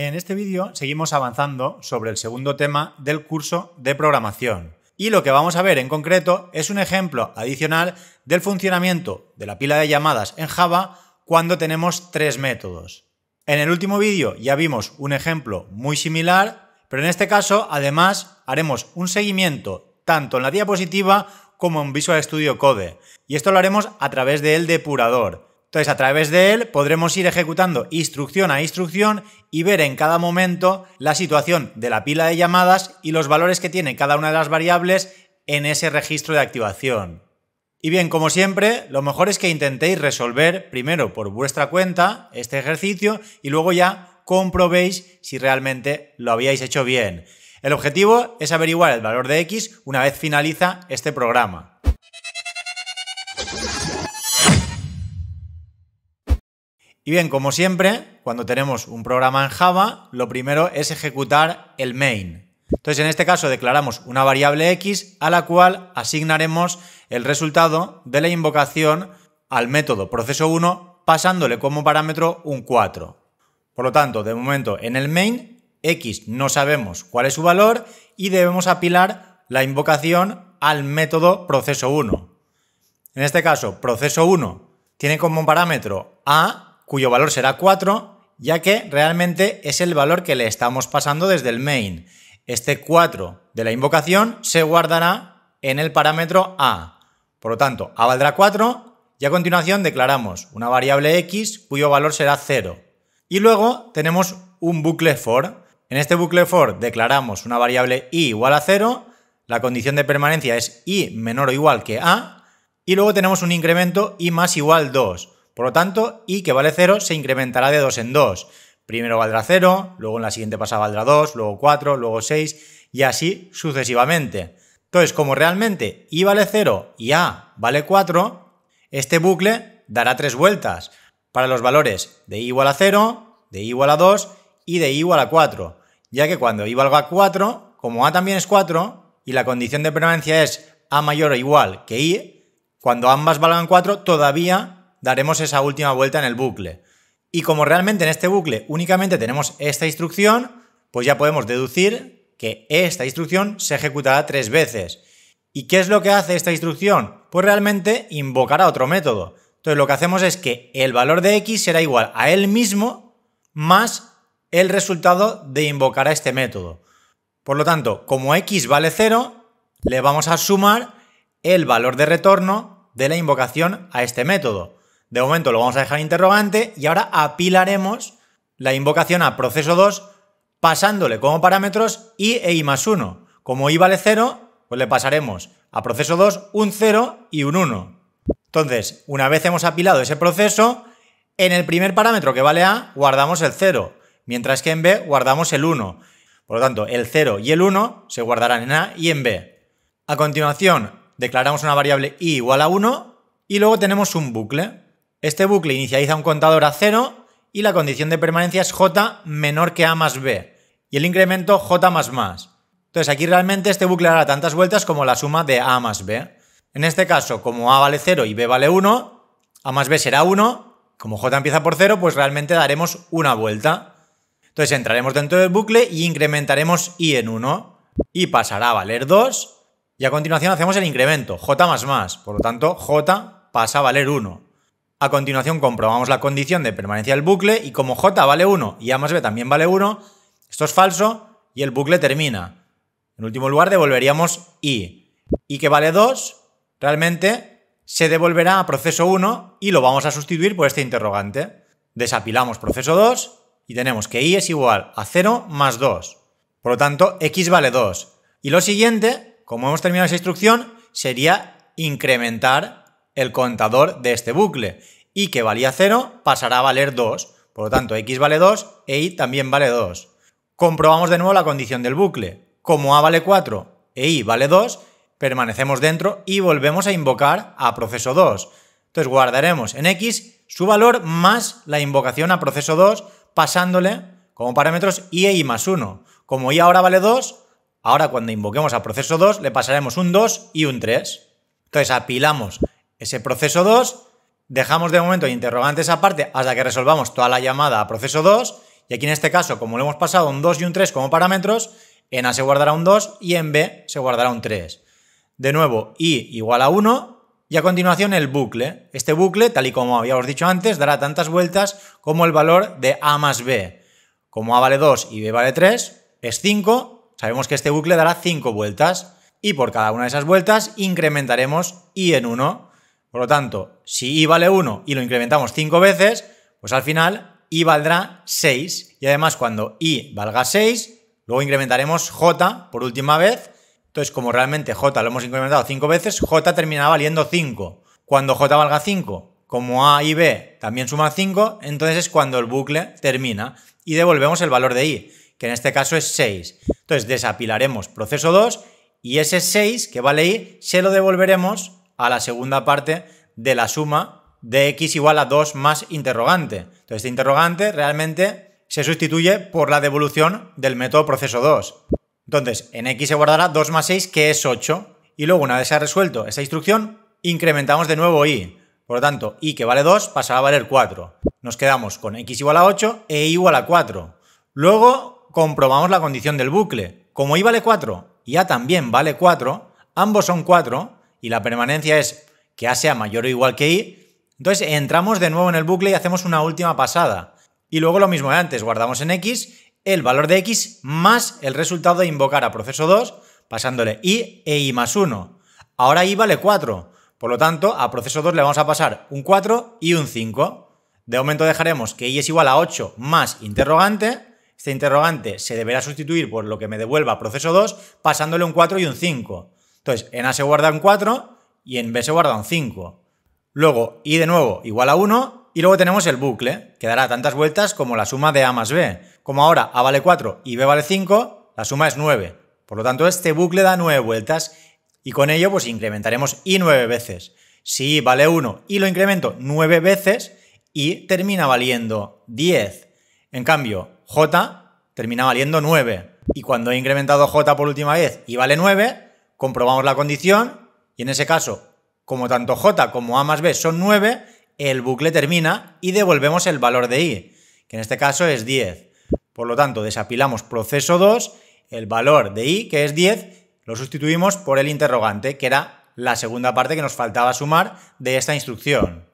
En este vídeo seguimos avanzando sobre el segundo tema del curso de programación. Y lo que vamos a ver en concreto es un ejemplo adicional del funcionamiento de la pila de llamadas en Java cuando tenemos tres métodos. En el último vídeo ya vimos un ejemplo muy similar, pero en este caso además haremos un seguimiento tanto en la diapositiva como en Visual Studio Code. Y esto lo haremos a través del depurador. Entonces, a través de él podremos ir ejecutando instrucción a instrucción y ver en cada momento la situación de la pila de llamadas y los valores que tiene cada una de las variables en ese registro de activación. Y bien, como siempre, lo mejor es que intentéis resolver primero por vuestra cuenta este ejercicio y luego ya comprobéis si realmente lo habíais hecho bien. El objetivo es averiguar el valor de X una vez finaliza este programa. Y bien, como siempre, cuando tenemos un programa en Java, lo primero es ejecutar el main. Entonces, en este caso, declaramos una variable x a la cual asignaremos el resultado de la invocación al método proceso1 pasándole como parámetro un 4. Por lo tanto, de momento en el main, x no sabemos cuál es su valor y debemos apilar la invocación al método proceso1. En este caso, proceso1 tiene como parámetro a cuyo valor será 4, ya que realmente es el valor que le estamos pasando desde el main. Este 4 de la invocación se guardará en el parámetro a. Por lo tanto, a valdrá 4 y a continuación declaramos una variable x cuyo valor será 0. Y luego tenemos un bucle for. En este bucle for declaramos una variable i igual a 0, la condición de permanencia es i menor o igual que a, y luego tenemos un incremento i más igual 2. Por lo tanto, i que vale 0 se incrementará de 2 en 2. Primero valdrá 0, luego en la siguiente pasada valdrá 2, luego 4, luego 6 y así sucesivamente. Entonces, como realmente i vale 0 y a vale 4, este bucle dará 3 vueltas para los valores de i igual a 0, de i igual a 2 y de i igual a 4, ya que cuando i valga 4, como a también es 4 y la condición de permanencia es a mayor o igual que i, cuando ambas valgan 4 todavía daremos esa última vuelta en el bucle. Y como realmente en este bucle únicamente tenemos esta instrucción, pues ya podemos deducir que esta instrucción se ejecutará tres veces. ¿Y qué es lo que hace esta instrucción? Pues realmente invocará otro método. Entonces lo que hacemos es que el valor de x será igual a él mismo más el resultado de invocar a este método. Por lo tanto, como x vale 0, le vamos a sumar el valor de retorno de la invocación a este método. De momento lo vamos a dejar interrogante y ahora apilaremos la invocación a proceso 2 pasándole como parámetros i e i más 1. Como i vale 0, pues le pasaremos a proceso 2 un 0 y un 1. Entonces, una vez hemos apilado ese proceso, en el primer parámetro que vale a guardamos el 0, mientras que en b guardamos el 1. Por lo tanto, el 0 y el 1 se guardarán en a y en b. A continuación, declaramos una variable i igual a 1 y luego tenemos un bucle. Este bucle inicializa un contador a 0 y la condición de permanencia es j menor que a más b y el incremento j más más. Entonces aquí realmente este bucle hará tantas vueltas como la suma de a más b. En este caso, como a vale 0 y b vale 1, a más b será 1, como j empieza por 0, pues realmente daremos una vuelta. Entonces entraremos dentro del bucle y incrementaremos i en 1 y pasará a valer 2 y a continuación hacemos el incremento, j más más, por lo tanto j pasa a valer 1. A continuación comprobamos la condición de permanencia del bucle y como j vale 1 y a más b también vale 1, esto es falso y el bucle termina. En último lugar devolveríamos i. ¿Y que vale 2 realmente se devolverá a proceso 1 y lo vamos a sustituir por este interrogante. Desapilamos proceso 2 y tenemos que i es igual a 0 más 2. Por lo tanto, x vale 2. Y lo siguiente, como hemos terminado esa instrucción, sería incrementar el contador de este bucle y que valía 0 pasará a valer 2. Por lo tanto, x vale 2 e y también vale 2. Comprobamos de nuevo la condición del bucle. Como a vale 4 e y vale 2, permanecemos dentro y volvemos a invocar a proceso 2. Entonces guardaremos en x su valor más la invocación a proceso 2 pasándole como parámetros Y e i más 1. Como i ahora vale 2, ahora cuando invoquemos a proceso 2 le pasaremos un 2 y un 3. Entonces apilamos ese proceso 2 Dejamos de momento interrogantes aparte hasta que resolvamos toda la llamada a proceso 2 y aquí en este caso, como le hemos pasado un 2 y un 3 como parámetros, en A se guardará un 2 y en B se guardará un 3. De nuevo, i igual a 1 y a continuación el bucle. Este bucle, tal y como habíamos dicho antes, dará tantas vueltas como el valor de A más B. Como A vale 2 y B vale 3, es 5, sabemos que este bucle dará 5 vueltas y por cada una de esas vueltas incrementaremos i en 1 por lo tanto, si i vale 1 y lo incrementamos 5 veces, pues al final i valdrá 6. Y además cuando i valga 6, luego incrementaremos j por última vez. Entonces, como realmente j lo hemos incrementado 5 veces, j terminará valiendo 5. Cuando j valga 5, como a y b también suman 5, entonces es cuando el bucle termina y devolvemos el valor de i, que en este caso es 6. Entonces desapilaremos proceso 2 y ese 6 que vale i se lo devolveremos a la segunda parte de la suma de x igual a 2 más interrogante. Entonces, este interrogante realmente se sustituye por la devolución del método proceso 2. Entonces, en x se guardará 2 más 6, que es 8. Y luego, una vez se ha resuelto esta instrucción, incrementamos de nuevo y. Por lo tanto, y que vale 2 pasará a valer 4. Nos quedamos con x igual a 8 e y igual a 4. Luego comprobamos la condición del bucle. Como y vale 4 y a también vale 4, ambos son 4, y la permanencia es que A sea mayor o igual que I, entonces entramos de nuevo en el bucle y hacemos una última pasada. Y luego lo mismo de antes, guardamos en X el valor de X más el resultado de invocar a proceso 2 pasándole I e I más 1. Ahora I vale 4, por lo tanto a proceso 2 le vamos a pasar un 4 y un 5. De momento dejaremos que i es igual a 8 más interrogante. Este interrogante se deberá sustituir por lo que me devuelva proceso 2, pasándole un 4 y un 5. Entonces, en A se guardan 4 y en B se guardan 5. Luego, I de nuevo igual a 1 y luego tenemos el bucle, que dará tantas vueltas como la suma de A más B. Como ahora A vale 4 y B vale 5, la suma es 9. Por lo tanto, este bucle da 9 vueltas y con ello pues incrementaremos I 9 veces. Si I vale 1 y lo incremento 9 veces, I termina valiendo 10. En cambio, J termina valiendo 9. Y cuando he incrementado J por última vez y vale 9, comprobamos la condición y en ese caso, como tanto J como A más B son 9, el bucle termina y devolvemos el valor de I, que en este caso es 10. Por lo tanto, desapilamos proceso 2, el valor de I, que es 10, lo sustituimos por el interrogante, que era la segunda parte que nos faltaba sumar de esta instrucción.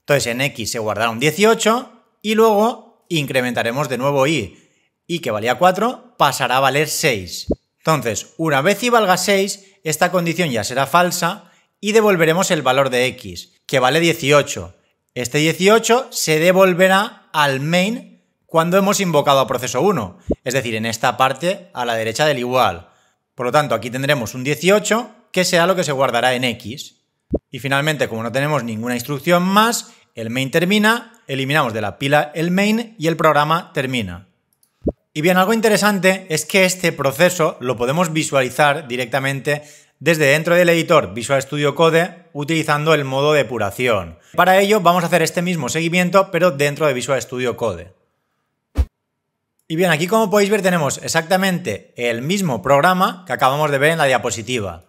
Entonces en X se guardaron un 18 y luego incrementaremos de nuevo i Y que valía 4 pasará a valer 6. Entonces, una vez y valga 6, esta condición ya será falsa y devolveremos el valor de x, que vale 18. Este 18 se devolverá al main cuando hemos invocado a proceso 1, es decir, en esta parte a la derecha del igual. Por lo tanto, aquí tendremos un 18, que será lo que se guardará en x. Y finalmente, como no tenemos ninguna instrucción más, el main termina, eliminamos de la pila el main y el programa termina. Y bien, algo interesante es que este proceso lo podemos visualizar directamente desde dentro del editor Visual Studio Code utilizando el modo depuración. Para ello vamos a hacer este mismo seguimiento pero dentro de Visual Studio Code. Y bien, aquí como podéis ver tenemos exactamente el mismo programa que acabamos de ver en la diapositiva.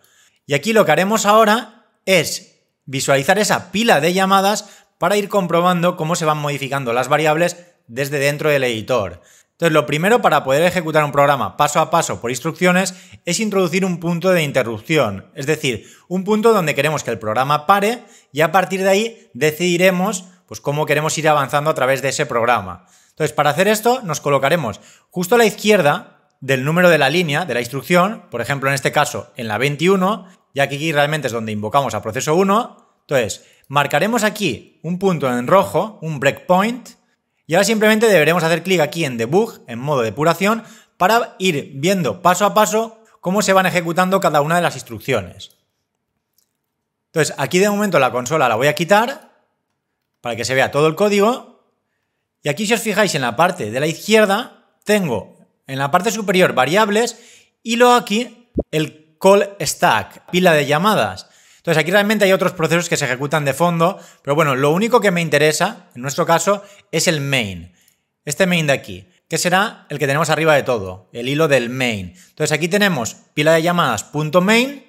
Y aquí lo que haremos ahora es visualizar esa pila de llamadas para ir comprobando cómo se van modificando las variables desde dentro del editor. Entonces, lo primero para poder ejecutar un programa paso a paso por instrucciones es introducir un punto de interrupción, es decir, un punto donde queremos que el programa pare y a partir de ahí decidiremos pues, cómo queremos ir avanzando a través de ese programa. Entonces, para hacer esto nos colocaremos justo a la izquierda del número de la línea de la instrucción, por ejemplo, en este caso en la 21, ya que aquí realmente es donde invocamos a proceso 1. Entonces, marcaremos aquí un punto en rojo, un breakpoint, y ahora simplemente deberemos hacer clic aquí en Debug, en modo depuración, para ir viendo paso a paso cómo se van ejecutando cada una de las instrucciones. Entonces, aquí de momento la consola la voy a quitar para que se vea todo el código. Y aquí si os fijáis en la parte de la izquierda, tengo en la parte superior variables y luego aquí el call stack, pila de llamadas. Entonces aquí realmente hay otros procesos que se ejecutan de fondo, pero bueno, lo único que me interesa, en nuestro caso, es el main. Este main de aquí, que será el que tenemos arriba de todo, el hilo del main. Entonces aquí tenemos pila de llamadas main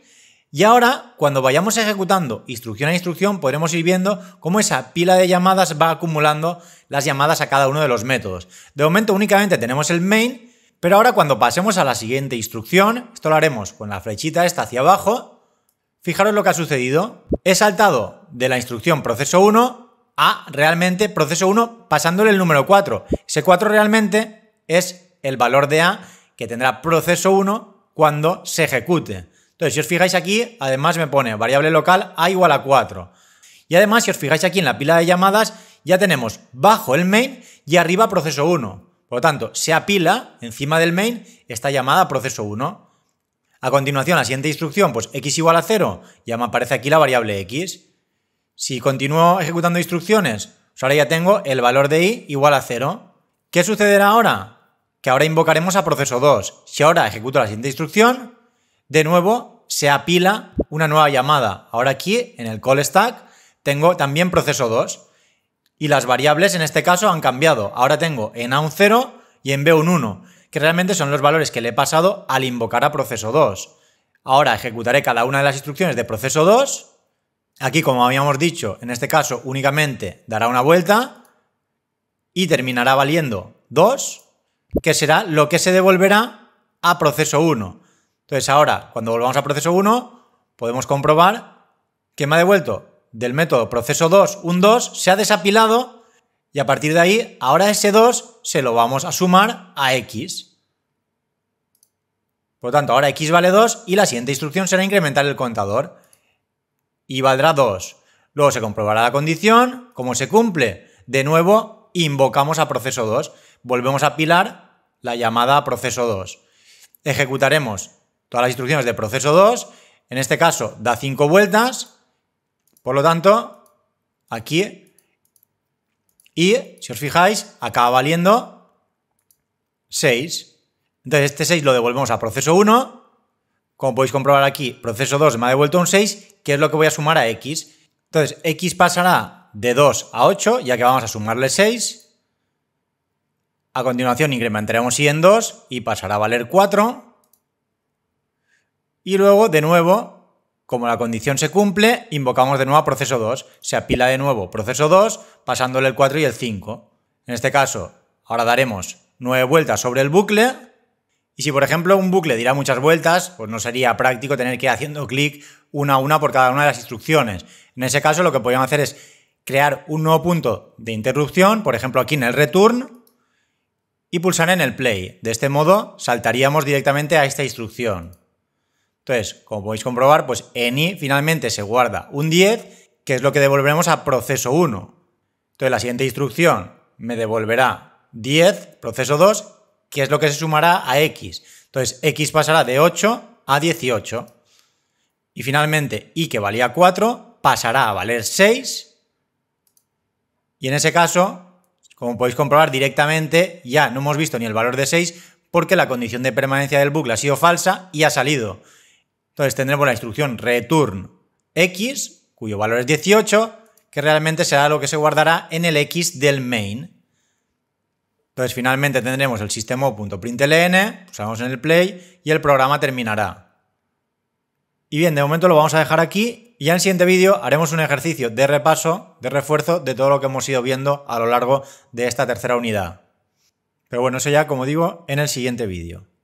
y ahora cuando vayamos ejecutando instrucción a instrucción podremos ir viendo cómo esa pila de llamadas va acumulando las llamadas a cada uno de los métodos. De momento únicamente tenemos el main, pero ahora cuando pasemos a la siguiente instrucción, esto lo haremos con la flechita esta hacia abajo, Fijaros lo que ha sucedido. He saltado de la instrucción proceso 1 a realmente proceso 1 pasándole el número 4. Ese 4 realmente es el valor de A que tendrá proceso 1 cuando se ejecute. Entonces, si os fijáis aquí, además me pone variable local A igual a 4. Y además, si os fijáis aquí en la pila de llamadas, ya tenemos bajo el main y arriba proceso 1. Por lo tanto, se apila encima del main esta llamada proceso 1. A continuación, la siguiente instrucción, pues x igual a 0, ya me aparece aquí la variable x. Si continúo ejecutando instrucciones, pues ahora ya tengo el valor de i igual a 0. ¿Qué sucederá ahora? Que ahora invocaremos a proceso 2. Si ahora ejecuto la siguiente instrucción, de nuevo se apila una nueva llamada. Ahora aquí, en el call stack, tengo también proceso 2. Y las variables en este caso han cambiado. Ahora tengo en A un 0 y en B un 1 que realmente son los valores que le he pasado al invocar a proceso 2. Ahora ejecutaré cada una de las instrucciones de proceso 2. Aquí, como habíamos dicho, en este caso únicamente dará una vuelta y terminará valiendo 2, que será lo que se devolverá a proceso 1. Entonces ahora, cuando volvamos a proceso 1, podemos comprobar que me ha devuelto del método proceso 2 un 2, se ha desapilado y a partir de ahí, ahora ese 2 se lo vamos a sumar a x. Por lo tanto, ahora x vale 2 y la siguiente instrucción será incrementar el contador. Y valdrá 2. Luego se comprobará la condición, como se cumple. De nuevo, invocamos a proceso 2. Volvemos a pilar la llamada a proceso 2. Ejecutaremos todas las instrucciones de proceso 2. En este caso, da 5 vueltas. Por lo tanto, aquí y si os fijáis, acaba valiendo 6. Entonces este 6 lo devolvemos a proceso 1. Como podéis comprobar aquí, proceso 2 me ha devuelto un 6, que es lo que voy a sumar a x. Entonces x pasará de 2 a 8, ya que vamos a sumarle 6. A continuación incrementaremos y en 2 y pasará a valer 4. Y luego, de nuevo, como la condición se cumple, invocamos de nuevo a proceso 2. Se apila de nuevo proceso 2, pasándole el 4 y el 5. En este caso, ahora daremos 9 vueltas sobre el bucle. Y si, por ejemplo, un bucle dirá muchas vueltas, pues no sería práctico tener que ir haciendo clic una a una por cada una de las instrucciones. En ese caso, lo que podríamos hacer es crear un nuevo punto de interrupción, por ejemplo aquí en el return, y pulsar en el play. De este modo saltaríamos directamente a esta instrucción. Entonces, como podéis comprobar, pues Y finalmente se guarda un 10, que es lo que devolveremos a proceso 1. Entonces, la siguiente instrucción me devolverá 10, proceso 2, que es lo que se sumará a x. Entonces, x pasará de 8 a 18. Y finalmente, y que valía 4 pasará a valer 6. Y en ese caso, como podéis comprobar directamente, ya no hemos visto ni el valor de 6 porque la condición de permanencia del bucle ha sido falsa y ha salido. Entonces tendremos la instrucción return x, cuyo valor es 18, que realmente será lo que se guardará en el x del main. Entonces finalmente tendremos el sistema.println, pulsamos en el play y el programa terminará. Y bien, de momento lo vamos a dejar aquí y en el siguiente vídeo haremos un ejercicio de repaso, de refuerzo de todo lo que hemos ido viendo a lo largo de esta tercera unidad. Pero bueno, eso ya, como digo, en el siguiente vídeo.